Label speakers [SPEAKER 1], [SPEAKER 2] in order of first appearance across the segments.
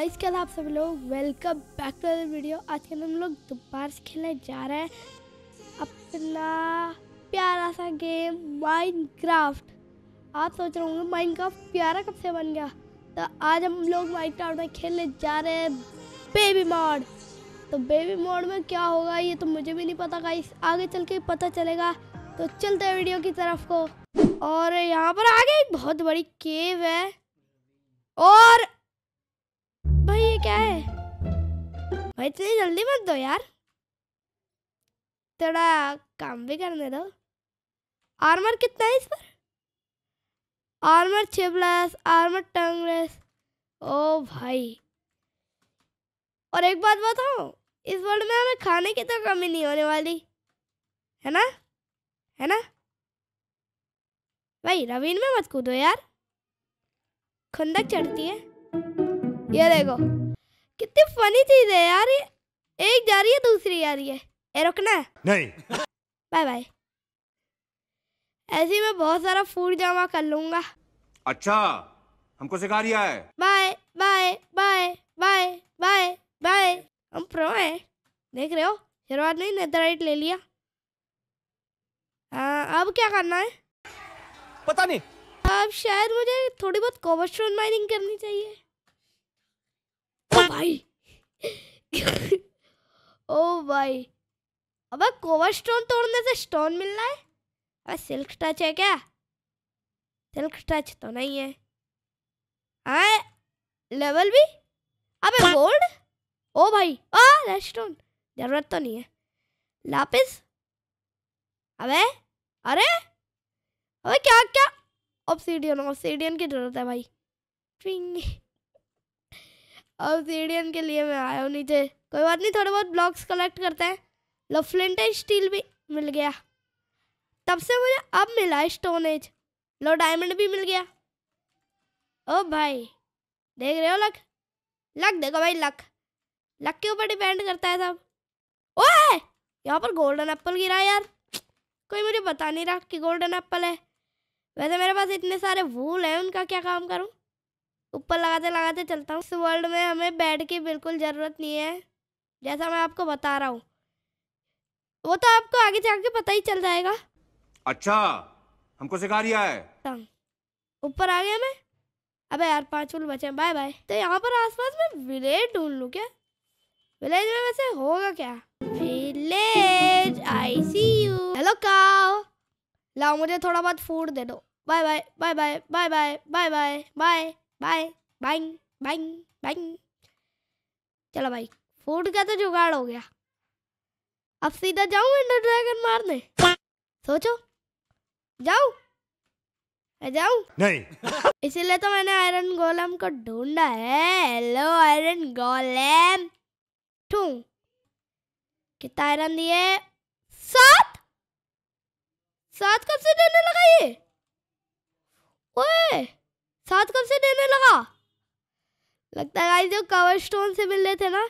[SPEAKER 1] Guys क्या आप सब लोग welcome back to other video आज के हम लोग दोबारा से खेलने जा रहे हैं अपना प्यारा सा गेम माइनक्राफ्ट आप सोच रहे होंगे माइनक्राफ्ट प्यारा कब से बन गया तो आज हम लोग माइनक्राफ्ट में खेलने जा रहे हैं बेबी मोड तो बेबी मोड में क्या होगा ये तो मुझे भी नहीं पता गाइस आगे चल के पता चलेगा तो चलते हैं वीडियो की तरफ को और यहाँ पर आगे एक बहुत बड़ी केव है और क्या है भाई इतनी जल्दी मत दो यार थोड़ा काम भी करने दो आर्मर कितना है इस पर आर्मर छः प्लस आर्मर टंगलेस ओ भाई और एक बात बताओ इस वर्ल्ड में हमें खाने की तो कमी नहीं होने वाली है ना है ना भाई रवीन में मत कूदो यार खंदक चढ़ती है ये देखो कितनी फनी चीज है यार ये एक जा रही है दूसरी आ रही है ए रुकना है नहीं बाय बाय ऐसे मैं बहुत सारा फूड जमा कर लूंगा अच्छा हमको सिखा रिया है bye bye bye bye bye bye हम प्रो हैं देख रहे हो शुरुआत नहीं नेदराइट ले लिया आ, हाँ, अब क्या करना है पता नहीं अब शायद मुझे थोड़ी बहुत कोबस्टोन माइनिंग करनी चाहिए भाई ओ भाई अबे कोवर स्टोन तोड़ने से स्टोन मिल रहा है अबे सिल्क टच है क्या सिल्क टच तो नहीं है आए लेवल भी अबे गोल्ड ओ भाई आ रेड स्टोन जरूरत तो नहीं है लापिस अबे अरे अबे क्या क्या ऑब्सीडियन ऑब्सीडियन की जरूरत है भाई ट्रिंग और वीडियन के लिए मैं आया हूँ नीचे कोई बात नहीं थोड़े बहुत ब्लॉक्स कलेक्ट करते हैं लो स्टील भी मिल गया तब से मुझे अब मिला स्टोन एज लो डायमंड भी मिल गया ओ भाई देख रहे हो लक लक देखो भाई लक लक के ऊपर डिपेंड करता है सब ओए यहाँ पर गोल्डन एप्पल गिरा यार कोई मुझे बता नहीं रहा कि गोल्डन एप्पल है वैसे मेरे पास इतने सारे वूल हैं उनका क्या काम करूँ ऊपर लगाते लगाते चलता हूँ इस वर्ल्ड में हमें बेड की बिल्कुल ज़रूरत नहीं है जैसा मैं आपको बता रहा हूँ वो तो आपको आगे जाके पता ही चल जाएगा अच्छा हमको सिखा दिया है हाँ। ऊपर आ गया मैं अबे यार पांच फूल बचे बाय बाय तो यहाँ पर आसपास में विलेज ढूंढ लू क्या विलेज में वैसे होगा क्या village I see you hello काओ लाओ मुझे थोड़ा बहुत फूड दे दो bye bye bye bye bye bye bye bye bye bye buying buying buying चलो भाई फूड का तो जुगाड़ हो गया अब सीधा जाऊं एंडर ड्रैगन मारने सोचो जाऊं मैं जाऊं नहीं इसीलिए तो मैंने आयरन गोलम को ढूंढा है हेलो आयरन गोलम ठू कितना आयरन दिए सात सात कब से देने लगा ये ओए साथ कब से देने लगा लगता है जो कवर स्टोन से मिल रहे थे ना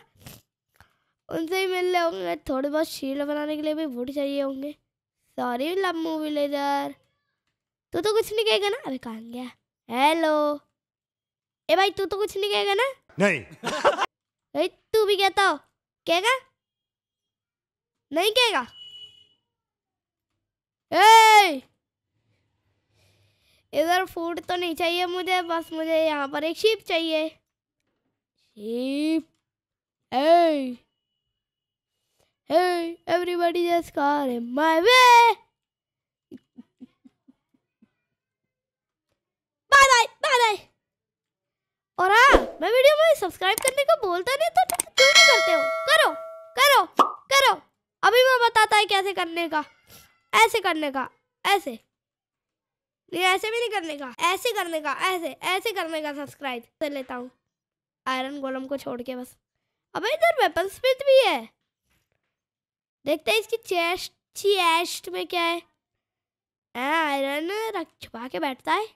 [SPEAKER 1] उनसे ही मिल रहे होंगे थोड़े बहुत शील्ड बनाने के लिए भी वुड चाहिए होंगे सॉरी लव मूवी लेजर तू तो कुछ नहीं कहेगा ना अरे कहा गया हेलो ए भाई तू तो कुछ नहीं कहेगा ना नहीं भाई तू भी कहता हो कहेगा नहीं कहेगा ए इधर फूड तो नहीं चाहिए मुझे बस मुझे यहाँ पर एक शीप चाहिए sheep everybody just car my way bye bye bye bye और हाँ मैं वीडियो में सब्सक्राइब करने को बोलता नहीं तो क्यों नहीं करते हो करो करो करो अभी मैं बताता है कैसे करने का ऐसे करने का ऐसे नहीं ऐसे भी नहीं करने का ऐसे करने का ऐसे ऐसे करने का सब्सक्राइब कर लेता हूँ आयरन गोलम को छोड़ के बस अबे इधर वेपन स्मिथ भी है देखते हैं इसकी चेस्ट चेस्ट में क्या है आ, आयरन रख छुपा के बैठता है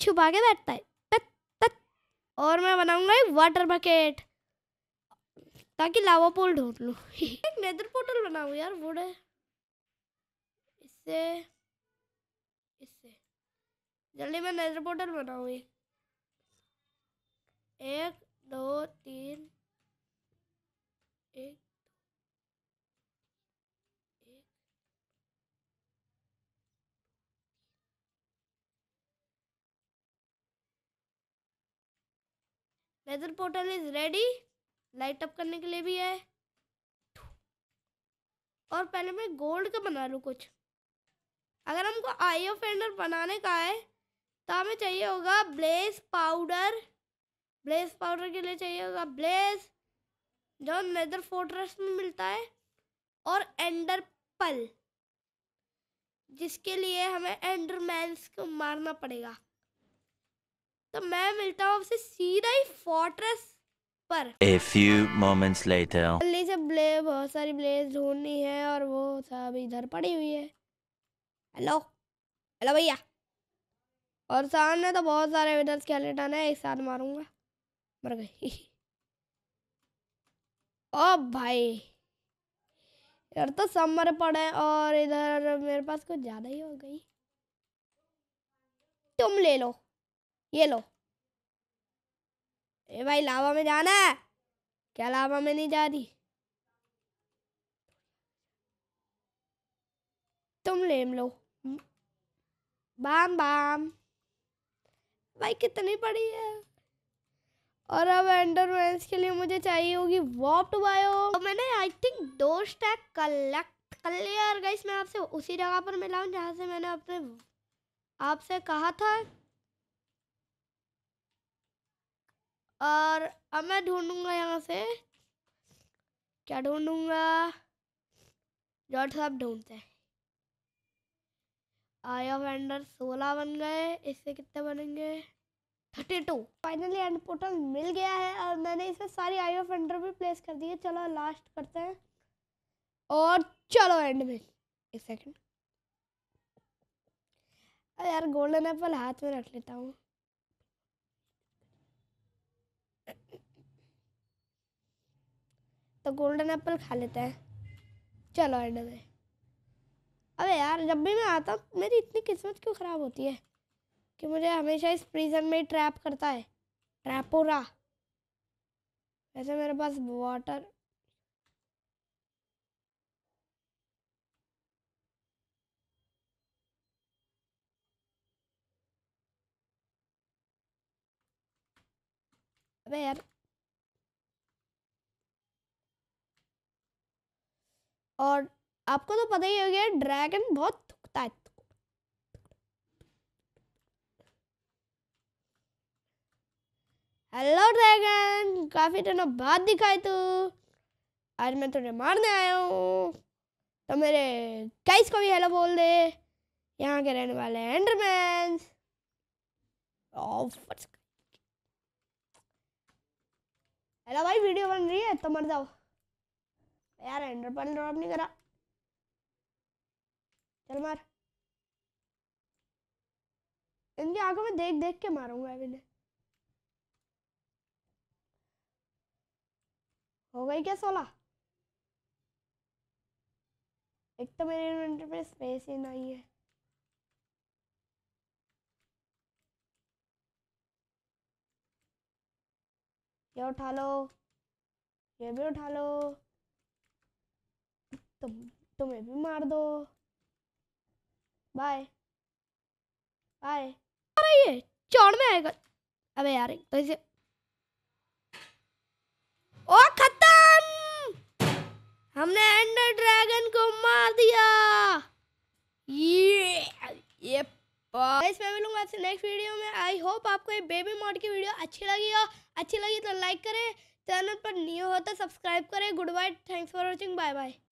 [SPEAKER 1] छुपा के बैठता है तत तत और मैं बनाऊंगा एक वाटर बकेट ताकि लावा पोल ढूंढ लूँ एक नेदर पोर्टल बनाऊँ यार वुड इससे जल्दी मैं नेदर पोर्टल बनाऊंगी एक दो तीन एक nether portal is ready light up करने के लिए भी है और पहले मैं गोल्ड का बना लूँ कुछ अगर हमको आई ऑफ एंडर बनाने का है तो हमें चाहिए होगा ब्लेस पाउडर ब्लेस पाउडर के लिए चाहिए होगा ब्लेस जो नेदर फोर्ट्रेस में मिलता है और एंडर पल जिसके लिए हमें एंडरमैन्स को मारना पड़ेगा तो मैं मिलता हूँ आपसे सीधा ही फोर्ट्रेस पर A few moments later. जल्दी से ब्ले बहुत सारी ब्लेस ढूंढनी है और वो सब इधर पड़ी हुई है हेलो हेलो भैया और सामने तो बहुत सारे विनर्स स्केलेटन है एक साथ मारूंगा मर गई ओ भाई यार तो सब पड़े और इधर मेरे पास कुछ ज़्यादा ही हो गई तुम ले लो ये लो ए भाई लावा में जाना है क्या लावा में नहीं जा रही तुम ले लो बाम बाम भाई कितनी पड़ी है और अब एंडरमैन्स के लिए मुझे चाहिए होगी वॉप्ट बायो तो मैंने आई थिंक दो स्टैक कलेक्ट कर लिया और गई मैं आपसे उसी जगह पर मिला हूँ जहाँ से मैंने अपने आपसे कहा था और अब मैं ढूंढूंगा यहाँ से क्या ढूंढूंगा जॉर्ज साहब ढूंढते हैं आई वेंडर एंडर सोलह बन गए इससे कितने बनेंगे thirty two finally end portal मिल गया है और मैंने इसमें सारी आई ऑफ एंडर भी प्लेस कर दी है चलो लास्ट करते हैं और चलो एंड में एक सेकेंड अरे यार गोल्डन एप्पल हाथ में रख लेता हूँ तो गोल्डन एप्पल खा लेते हैं चलो एंड में यार जब भी मैं आता हूँ मेरी इतनी किस्मत क्यों ख़राब होती है कि मुझे हमेशा इस प्रीजन में ही ट्रैप करता है ट्रैपोरा वैसे मेरे पास वाटर अबे यार और आपको तो पता ही हो गया ड्रैगन बहुत थुकता है हेलो ड्रैगन काफी दिनों बाद दिखाई तू आज मैं तुझे मारने आया हूँ तो मेरे गाइस को भी हेलो बोल दे यहाँ के रहने वाले एंडरमैन हेलो oh, भाई वीडियो बन रही है तो मर जाओ यार एंडरमैन ड्रॉप नहीं करा चल मार इनकी आंखों में देख देख के मारूंगा इन्हें हो गई क्या सोला एक तो मेरे इन्वेंटर पे स्पेस ही नहीं है ये उठा लो ये भी उठा लो तुम तुम्हें भी मार दो बाय बाय अरे ये चौड़ में आएगा अबे यार तो इसे ओ खत्म हमने एंडर ड्रैगन को मार दिया ये ये गाइस मैं मिलूंगा आपसे नेक्स्ट वीडियो में आई होप आपको ये बेबी मॉड की वीडियो अच्छी लगी हो अच्छी लगी तो लाइक करें चैनल पर न्यू हो तो सब्सक्राइब करें good bye thanks for watching bye bye